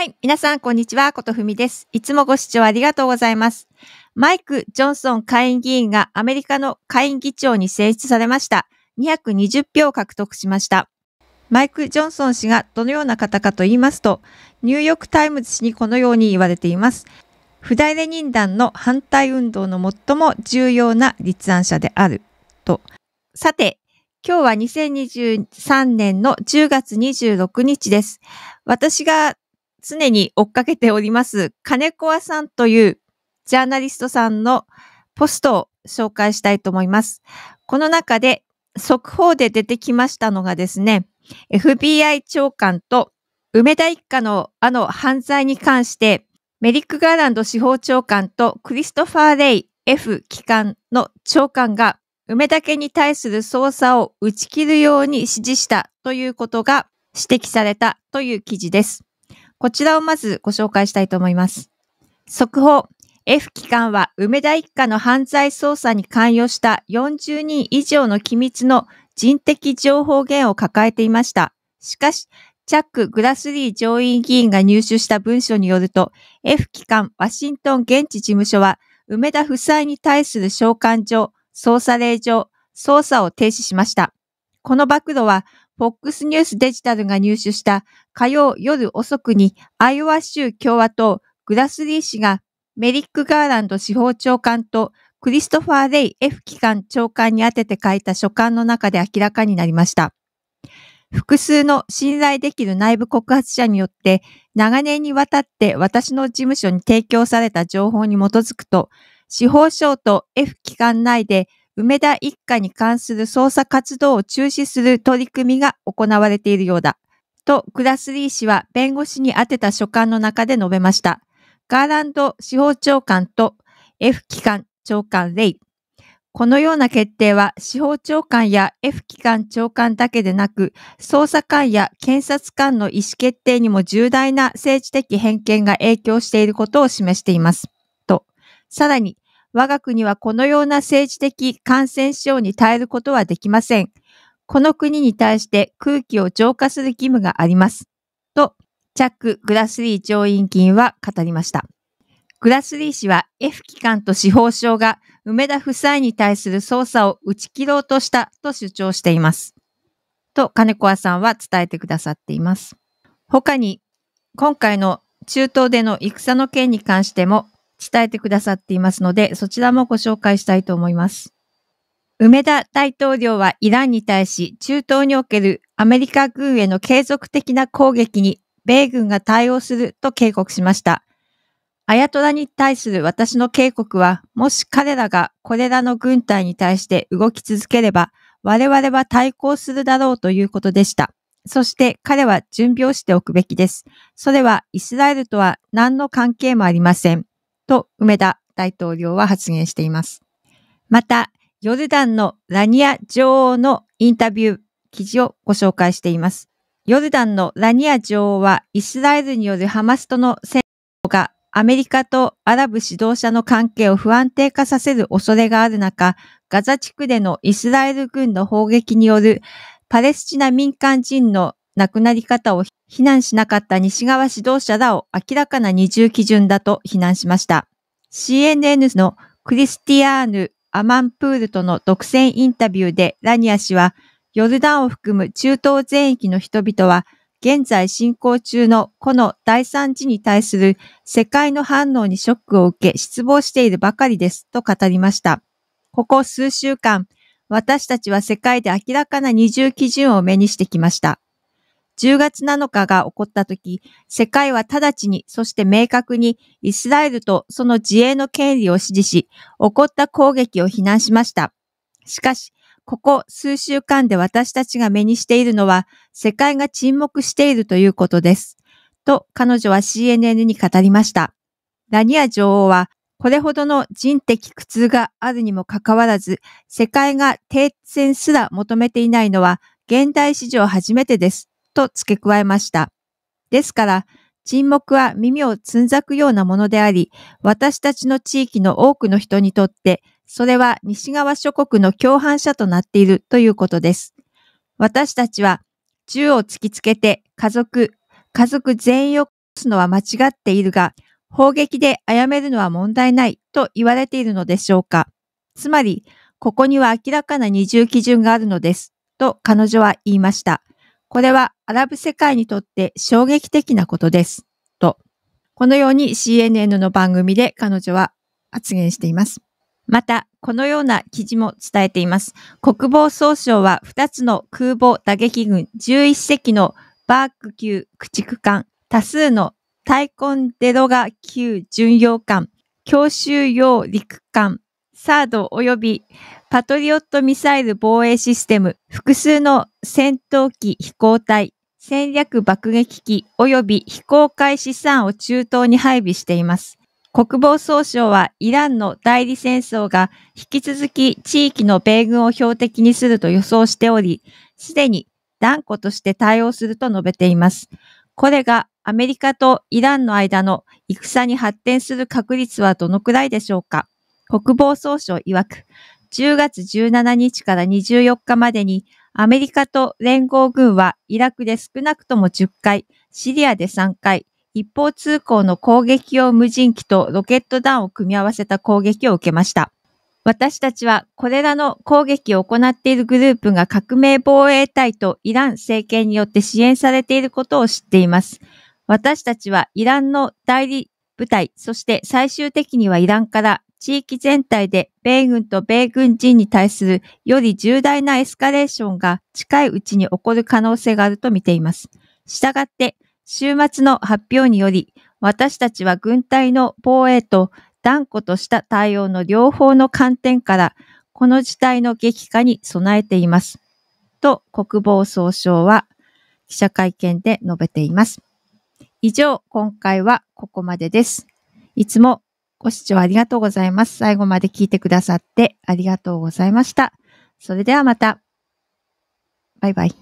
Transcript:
はい。皆さん、こんにちは。ことふみです。いつもご視聴ありがとうございます。マイク・ジョンソン下院議員がアメリカの下院議長に選出されました。220票を獲得しました。マイク・ジョンソン氏がどのような方かと言いますと、ニューヨーク・タイムズ氏にこのように言われています。不代理人団の反対運動の最も重要な立案者である。と。さて、今日は2023年の10月26日です。私が常に追っかけております、金子アさんというジャーナリストさんのポストを紹介したいと思います。この中で速報で出てきましたのがですね、FBI 長官と梅田一家のあの犯罪に関して、メリック・ガーランド司法長官とクリストファー・レイ F 機関の長官が梅田家に対する捜査を打ち切るように指示したということが指摘されたという記事です。こちらをまずご紹介したいと思います。速報。F 機関は梅田一家の犯罪捜査に関与した40人以上の機密の人的情報源を抱えていました。しかし、チャック・グラスリー上院議員が入手した文書によると、F 機関ワシントン現地事務所は、梅田夫妻に対する召喚状、捜査令状、捜査を停止しました。この暴露は、FOX ニュースデジタルが入手した火曜夜遅くにアイオワ州共和党グラスリー氏がメリック・ガーランド司法長官とクリストファー・レイ F 機関長官に宛てて書いた書簡の中で明らかになりました。複数の信頼できる内部告発者によって長年にわたって私の事務所に提供された情報に基づくと司法省と F 機関内で梅田一家に関する捜査活動を中止する取り組みが行われているようだ。と、クラスリー氏は弁護士に宛てた書簡の中で述べました。ガーランド司法長官と F 機関長官レイ。このような決定は司法長官や F 機関長官だけでなく、捜査官や検察官の意思決定にも重大な政治的偏見が影響していることを示しています。と、さらに、我が国はこのような政治的感染症に耐えることはできません。この国に対して空気を浄化する義務があります。と、チャック・グラスリー上院議員は語りました。グラスリー氏は F 機関と司法省が梅田夫妻に対する捜査を打ち切ろうとしたと主張しています。と金子さんは伝えてくださっています。他に、今回の中東での戦の件に関しても伝えてくださっていますので、そちらもご紹介したいと思います。梅田大統領はイランに対し中東におけるアメリカ軍への継続的な攻撃に米軍が対応すると警告しました。アヤトラに対する私の警告は、もし彼らがこれらの軍隊に対して動き続ければ、我々は対抗するだろうということでした。そして彼は準備をしておくべきです。それはイスラエルとは何の関係もありません。と梅田大統領は発言しています。また、ヨルダンのラニア女王のインタビュー記事をご紹介しています。ヨルダンのラニア女王はイスラエルによるハマスとの戦争がアメリカとアラブ指導者の関係を不安定化させる恐れがある中、ガザ地区でのイスラエル軍の砲撃によるパレスチナ民間人の亡くなり方を非難しなかった西側指導者らを明らかな二重基準だと非難しました。CNN のクリスティアーヌ・アマンプールとの独占インタビューでラニア氏は、ヨルダンを含む中東全域の人々は、現在進行中のこの大惨事に対する世界の反応にショックを受け失望しているばかりですと語りました。ここ数週間、私たちは世界で明らかな二重基準を目にしてきました。10月7日が起こった時、世界は直ちに、そして明確に、イスラエルとその自衛の権利を支持し、起こった攻撃を非難しました。しかし、ここ数週間で私たちが目にしているのは、世界が沈黙しているということです。と、彼女は CNN に語りました。ラニア女王は、これほどの人的苦痛があるにもかかわらず、世界が停戦すら求めていないのは、現代史上初めてです。と付け加えました。ですから、沈黙は耳をつんざくようなものであり、私たちの地域の多くの人にとって、それは西側諸国の共犯者となっているということです。私たちは銃を突きつけて家族、家族全員を殺すのは間違っているが、砲撃で殺めるのは問題ないと言われているのでしょうか。つまり、ここには明らかな二重基準があるのです、と彼女は言いました。これはアラブ世界にとって衝撃的なことです。と、このように CNN の番組で彼女は発言しています。また、このような記事も伝えています。国防総省は2つの空母打撃軍11隻のバーク級駆逐艦、多数のタイコンデロガ級巡洋艦、強襲用陸艦、サード及びパトリオットミサイル防衛システム、複数の戦闘機飛行隊、戦略爆撃機及び非公開資産を中東に配備しています。国防総省はイランの代理戦争が引き続き地域の米軍を標的にすると予想しており、すでに断固として対応すると述べています。これがアメリカとイランの間の戦に発展する確率はどのくらいでしょうか国防総省曰く、10月17日から24日までにアメリカと連合軍はイラクで少なくとも10回、シリアで3回、一方通行の攻撃用無人機とロケット弾を組み合わせた攻撃を受けました。私たちはこれらの攻撃を行っているグループが革命防衛隊とイラン政権によって支援されていることを知っています。私たちはイランの代理部隊、そして最終的にはイランから地域全体で米軍と米軍人に対するより重大なエスカレーションが近いうちに起こる可能性があると見ています。したがって、週末の発表により、私たちは軍隊の防衛と断固とした対応の両方の観点から、この事態の激化に備えています。と国防総省は記者会見で述べています。以上、今回はここまでです。いつもご視聴ありがとうございます。最後まで聞いてくださってありがとうございました。それではまた。バイバイ。